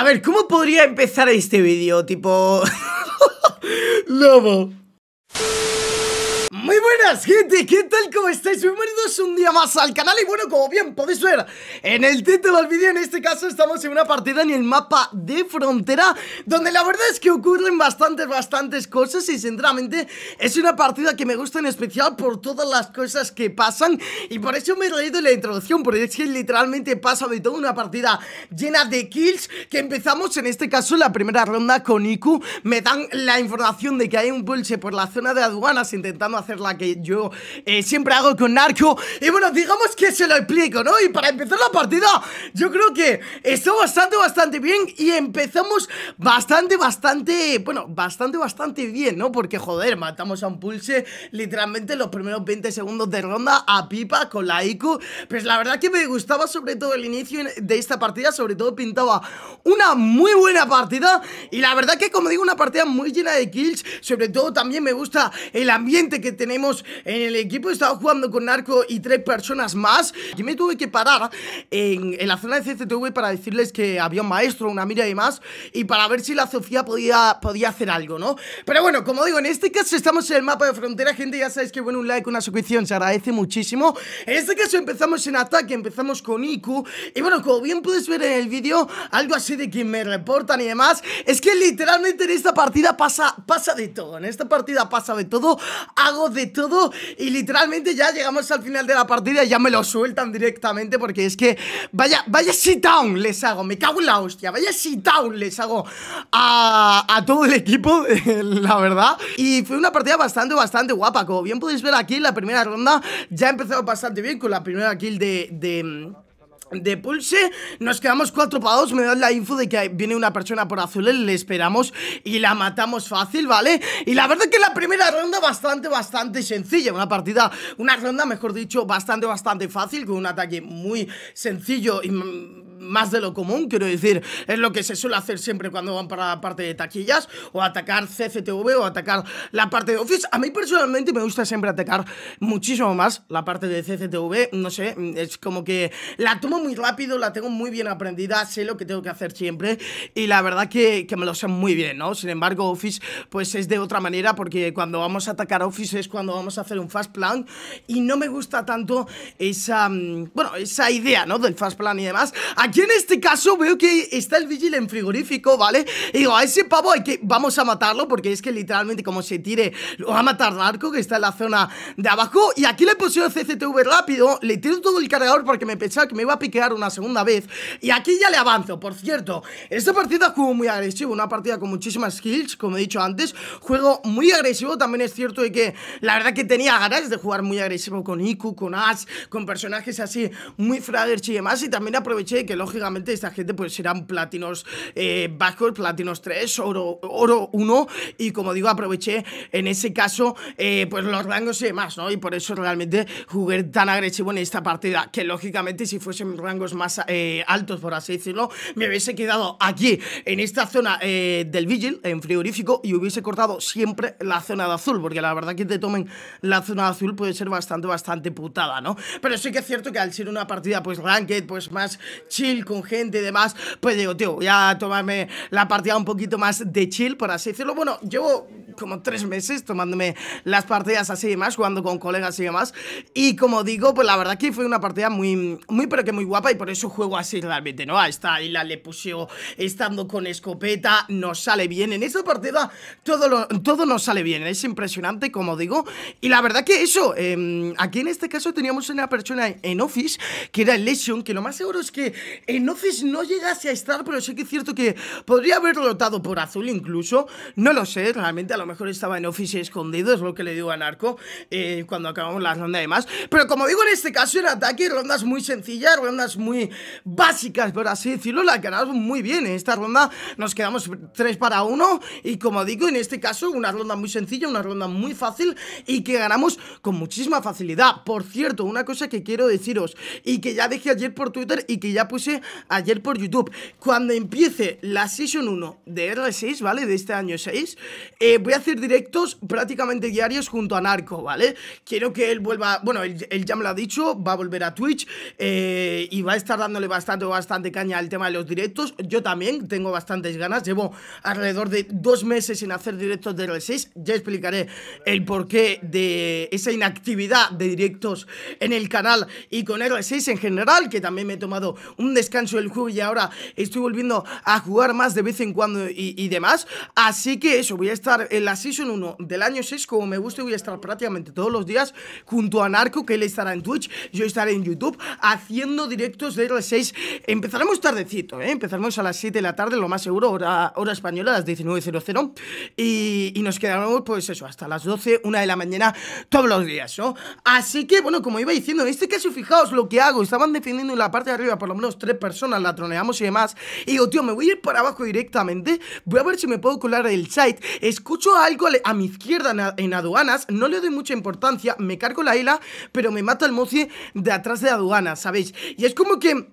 A ver, ¿cómo podría empezar este vídeo? Tipo... Lobo. Muy buenas gente, ¿qué tal? ¿Cómo estáis? Bienvenidos un día más al canal y bueno, como bien podéis ver en el título del vídeo, en este caso estamos en una partida en el mapa de frontera Donde la verdad es que ocurren bastantes, bastantes cosas y sinceramente es una partida que me gusta en especial por todas las cosas que pasan Y por eso me he leído la introducción, porque es que literalmente pasa de todo una partida llena de kills Que empezamos en este caso la primera ronda con Iku, me dan la información de que hay un pulse por la zona de aduanas intentando hacer es la que yo eh, siempre hago con Narco Y bueno, digamos que se lo explico, ¿no? Y para empezar la partida, yo creo que está bastante, bastante bien Y empezamos bastante, bastante, bueno, bastante, bastante bien, ¿no? Porque, joder, matamos a un pulse literalmente los primeros 20 segundos de ronda a pipa con la IQ Pues la verdad que me gustaba sobre todo el inicio de esta partida, sobre todo pintaba una muy buena partida Y la verdad que, como digo, una partida muy llena de kills Sobre todo también me gusta el ambiente que tenemos en el equipo. Estaba jugando con Narco y tres personas más. Y me tuve que parar en, la zona de CCTV para decirles que había un maestro, una mira y más. Y para ver si la Sofía podía, podía hacer algo, ¿no? Pero bueno, como digo, en este caso estamos en el mapa de frontera, gente. Ya sabéis que, bueno, un like, una suscripción se agradece muchísimo. En este caso empezamos en ataque, empezamos con Iku. Y bueno, como bien puedes ver en el vídeo, algo así de que me reportan y demás. Es que literalmente en esta partida pasa, pasa de todo. En esta partida pasa de todo. Hago de todo y literalmente ya llegamos al final de la partida y ya me lo sueltan directamente porque es que vaya, vaya sit-down les hago, me cago en la hostia, vaya sit-down les hago a, a, todo el equipo, la verdad. Y fue una partida bastante, bastante guapa, como bien podéis ver aquí en la primera ronda ya empezado bastante bien con la primera kill de de Pulse. Nos quedamos cuatro para dos Me da la info de que viene una persona por azul. Le esperamos y la matamos fácil, ¿vale? Y la verdad que la primera ronda bastante, bastante sencilla. Una partida, una ronda, mejor dicho, bastante, bastante fácil. Con un ataque muy sencillo y mm, más de lo común, quiero decir, es lo que se suele hacer siempre cuando van para la parte de taquillas, o atacar CCTV, o atacar la parte de Office. A mí personalmente me gusta siempre atacar muchísimo más la parte de CCTV, no sé, es como que la tomo muy rápido, la tengo muy bien aprendida, sé lo que tengo que hacer siempre, y la verdad que, que me lo sé muy bien, ¿no? Sin embargo, Office, pues es de otra manera, porque cuando vamos a atacar Office es cuando vamos a hacer un fast plan, y no me gusta tanto esa, mm, bueno, esa idea, ¿no? Del fast plan y demás. Aquí en este caso veo que está el Vigil en frigorífico, ¿vale? Y digo, a ese pavo hay que... Vamos a matarlo porque es que literalmente como se tire lo va a matar Narco, que está en la zona de abajo. Y aquí le el CCTV rápido, le tiro todo el cargador porque me pensaba que me iba a piquear una segunda vez. Y aquí ya le avanzo. Por cierto, esta partida juego muy agresivo, una partida con muchísimas kills, como he dicho antes. Juego muy agresivo, también es cierto de que la verdad que tenía ganas de jugar muy agresivo con Iku, con Ash, con personajes así muy fraggers y demás. Y también aproveché que lógicamente esta gente pues serán platinos eh, bajos, platinos 3, oro, oro 1 y como digo aproveché en ese caso eh, pues los rangos y demás, ¿no? Y por eso realmente jugué tan agresivo en esta partida, que lógicamente si fuesen rangos más eh, altos, por así decirlo, me hubiese quedado aquí, en esta zona eh, del Vigil, en frigorífico, y hubiese cortado siempre la zona de azul, porque la verdad que te tomen la zona de azul puede ser bastante, bastante putada, ¿no? Pero sí que es cierto que al ser una partida pues ranked, pues más chill, con gente y demás, pues digo, tío, voy a tomarme la partida un poquito más de chill, por así decirlo. Bueno, yo como tres meses tomándome las partidas así y demás, jugando con colegas y demás. Y como digo, pues la verdad que fue una partida muy, muy pero que muy guapa y por eso juego así realmente, ¿no? A esta la le puse estando con escopeta, nos sale bien. En esta partida todo, todo nos sale bien, es impresionante, como digo. Y la verdad que eso, em, aquí en este caso teníamos una persona en Office, que era Lesion, que lo más seguro es que en Office no llegase a estar, pero sí que es cierto que podría haber rotado por azul incluso, no lo sé, realmente a lo mejor estaba en Office escondido, es lo que le digo a Narco eh, cuando acabamos la ronda de más. Pero como digo, en este caso el ataque, rondas muy sencillas, rondas muy básicas, por así decirlo, la ganamos muy bien. En esta ronda nos quedamos 3 para 1 y como digo, en este caso una ronda muy sencilla, una ronda muy fácil y que ganamos con muchísima facilidad. Por cierto, una cosa que quiero deciros y que ya dejé ayer por Twitter y que ya puse ayer por YouTube. Cuando empiece la Season 1 de R6, ¿vale? De este año 6, eh, voy a hacer directos prácticamente diarios junto a Narco, ¿vale? Quiero que él vuelva, bueno, él, ya me lo ha dicho, va a volver a Twitch eh, y va a estar dándole bastante, bastante caña al tema de los directos. Yo también tengo bastantes ganas, llevo alrededor de dos meses sin hacer directos de R6, ya explicaré el porqué de esa inactividad de directos en el canal y con R6 en general, que también me he tomado un descanso del juego y ahora estoy volviendo a jugar más de vez en cuando y, demás. Así que eso, voy a estar... Eh, la Season 1 del año 6, como me gusta, voy a estar prácticamente todos los días junto a Narco, que él estará en Twitch, yo estaré en YouTube, haciendo directos de las 6. Empezaremos tardecito, ¿eh? Empezaremos a las 7 de la tarde, lo más seguro, hora, española, las 19.00. Y, y nos quedaremos, pues eso, hasta las 12, 1 de la mañana, todos los días, ¿no? Así que, bueno, como iba diciendo, en este caso, fijaos lo que hago. Estaban defendiendo en la parte de arriba, por lo menos tres personas, la troneamos y demás. Y digo, tío, me voy a ir para abajo directamente, voy a ver si me puedo colar el site, escucho algo a mi izquierda en aduanas, no le doy mucha importancia, me cargo la hela, pero me mata el mocie de atrás de aduanas, ¿sabéis? Y es como que...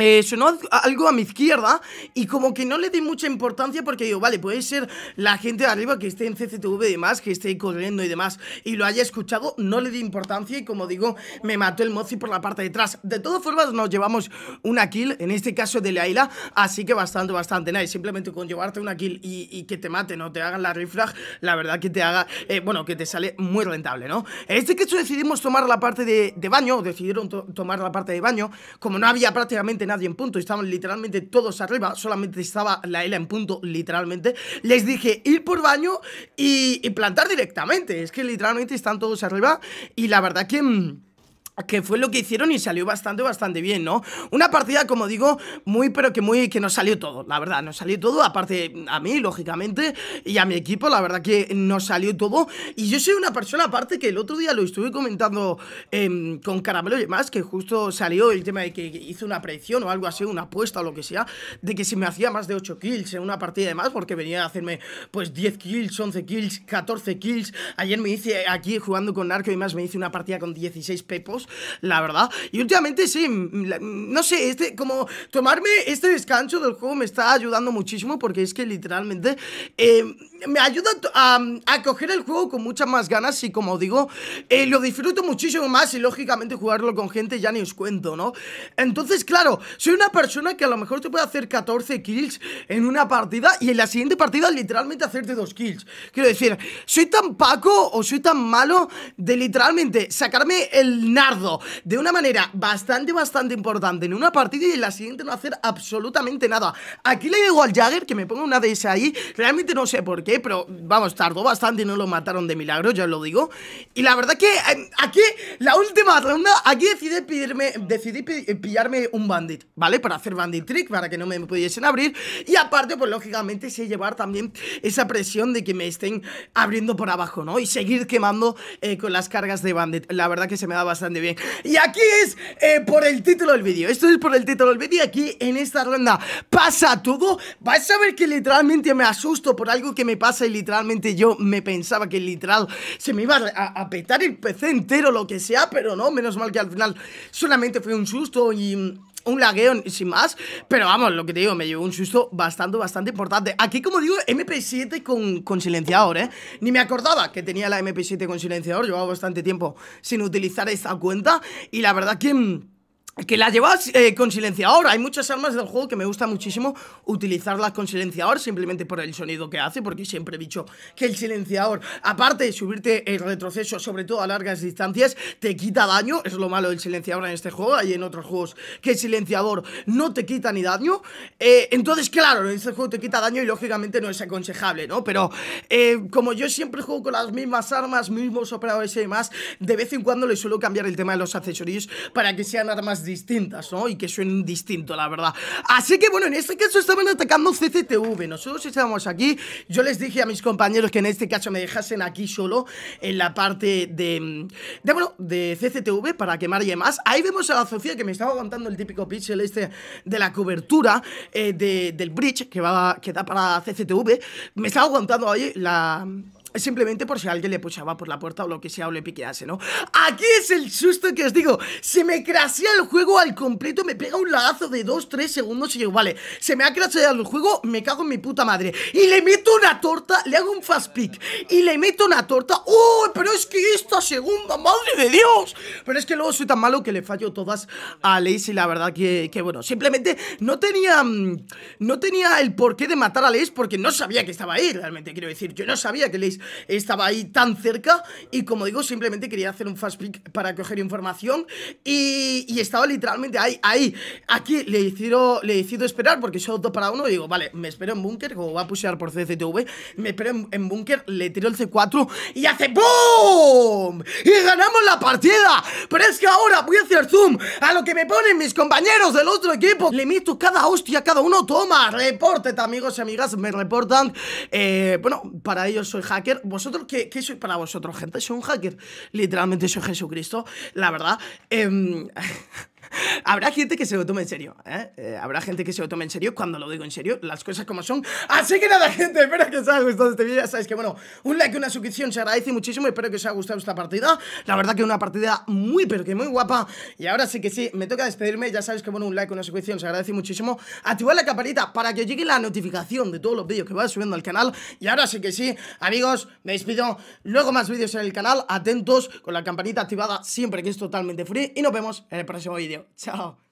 Eh, sonó algo a mi izquierda y como que no le di mucha importancia porque digo, vale, puede ser la gente de arriba que esté en CCTV y demás, que esté corriendo y demás y lo haya escuchado, no le di importancia y como digo, me mató el mozi por la parte de atrás. De todas formas nos llevamos una kill, en este caso de Leila, así que bastante, bastante Y Simplemente con llevarte una kill y, que te mate No te hagan la refrag, la verdad que te haga, eh, bueno, que te sale muy rentable, ¿no? En este caso decidimos tomar la parte de, baño, decidieron tomar la parte de baño, como no había prácticamente nadie en punto, estaban literalmente todos arriba, solamente estaba la Ela en punto, literalmente, les dije ir por baño y, y plantar directamente. Es que literalmente están todos arriba y la verdad que... Mm, que fue lo que hicieron y salió bastante, bastante bien, ¿no? Una partida, como digo, muy, pero que muy, que nos salió todo, la verdad, nos salió todo, aparte a mí, lógicamente, y a mi equipo, la verdad que nos salió todo, y yo soy una persona, aparte, que el otro día lo estuve comentando em, con Caramelo y demás, que justo salió el tema de que hice una predicción o algo así, una apuesta o lo que sea, de que si me hacía más de 8 kills en una partida de más, porque venía a hacerme, pues, 10 kills, 11 kills, 14 kills, ayer me hice, aquí jugando con Narco y demás, me hice una partida con 16 pepos, la verdad. Y últimamente sí, no sé, este, como tomarme este descanso del juego me está ayudando muchísimo porque es que literalmente... Eh, me ayuda a, coger el juego con muchas más ganas y como digo, eh, lo disfruto muchísimo más y lógicamente jugarlo con gente ya ni os cuento, ¿no? Entonces, claro, soy una persona que a lo mejor te puede hacer 14 kills en una partida y en la siguiente partida literalmente hacerte dos kills. Quiero decir, soy tan paco o soy tan malo de literalmente sacarme el nardo de una manera bastante, bastante importante en una partida y en la siguiente no hacer absolutamente nada. Aquí le digo al Jagger que me ponga una de esa ahí, realmente no sé por qué pero vamos, tardó bastante y no lo mataron de milagro, ya os lo digo. Y la verdad que em, aquí, la última ronda, aquí decidí pedirme, decidí pillarme un bandit, ¿vale? Para hacer bandit trick, para que no me pudiesen abrir. Y aparte, pues lógicamente sé llevar también esa presión de que me estén abriendo por abajo, ¿no? Y seguir quemando eh, con las cargas de bandit. La verdad que se me da bastante bien. Y aquí es eh, por el título del vídeo. Esto es por el título del vídeo. Aquí en esta ronda pasa todo. vais a ver que literalmente me asusto por algo que me pasa y literalmente yo me pensaba que literal se me iba a, petar el PC entero, lo que sea, pero no, menos mal que al final solamente fue un susto y un lagueo sin más, pero vamos, lo que te digo, me llevó un susto bastante, bastante importante. Aquí, como digo, MP7 con, con silenciador, ¿eh? Ni me acordaba que tenía la MP7 con silenciador, llevaba bastante tiempo sin utilizar esta cuenta y la verdad que... Mm, que la llevas eh, con silenciador. Hay muchas armas del juego que me gusta muchísimo utilizarlas con silenciador, simplemente por el sonido que hace, porque siempre he dicho que el silenciador, aparte de subirte el retroceso, sobre todo a largas distancias, te quita daño. Es lo malo del silenciador en este juego. Hay en otros juegos que el silenciador no te quita ni daño. Eh, entonces, claro, en este juego te quita daño y lógicamente no es aconsejable, ¿no? Pero eh, como yo siempre juego con las mismas armas, mismos operadores y demás, de vez en cuando le suelo cambiar el tema de los accesorios para que sean armas distintas, ¿no? Y que suenen distinto, la verdad. Así que, bueno, en este caso estaban atacando CCTV. Nosotros estábamos aquí. Yo les dije a mis compañeros que en este caso me dejasen aquí solo en la parte de, de bueno, de CCTV para quemar y más. Ahí vemos a la Sofía que me estaba aguantando el típico pixel este de la cobertura eh, del bridge que, va, que da para CCTV. Me estaba aguantando ahí la Simplemente por si alguien le puchaba por la puerta o lo que sea o le piquease, ¿no? Aquí es el susto que os digo. Se me crasea el juego al completo, me pega un lagazo de 2-3 segundos y digo, vale, se me ha crasheado el juego, me cago en mi puta madre. Y le meto una torta, le hago un fast pick y le meto una torta. ¡Uy! Pero es que esta segunda, madre de Dios. Pero es que luego soy tan malo que le fallo todas a Lace y la verdad que, que bueno, simplemente no tenía, mm, no tenía el porqué de matar a Lace porque no sabía que estaba ahí, realmente quiero decir, yo no sabía que Lace estaba ahí tan cerca y como digo, simplemente quería hacer un fast pick para coger información y, estaba literalmente ahí, ahí. Aquí le decido, le esperar porque yo dos para uno y digo, vale, me espero en búnker, como va a pushear por CCTV, me espero en, búnker, le tiro el C4 y hace ¡BOOM! Y ganamos la partida, pero es que ahora voy a hacer zoom a lo que me ponen mis compañeros del otro equipo. Le meto cada hostia, cada uno toma, reporte amigos y amigas, me reportan. Eh, bueno, para ellos soy hacker ¿Vosotros qué, qué sois para vosotros, gente? ¿Soy un hacker? Literalmente soy Jesucristo, la verdad. Eh, habrá gente que se lo tome en serio, ¿eh? ¿eh? Habrá gente que se lo tome en serio cuando lo digo en serio, las cosas como son. Así que nada, gente, espero que os haya gustado este vídeo. Ya sabéis que, bueno, un like, una suscripción se agradece muchísimo. Espero que os haya gustado esta partida. La verdad que una partida muy, pero que muy guapa. Y ahora sí que sí, me toca despedirme. Ya sabéis que, bueno, un like, una suscripción se agradece muchísimo. Activad la campanita para que llegue la notificación de todos los vídeos que vaya subiendo al canal. Y ahora sí que sí, amigos, me despido. Luego más vídeos en el canal. Atentos con la campanita activada siempre que es totalmente free. Y nos vemos en el próximo vídeo. 好。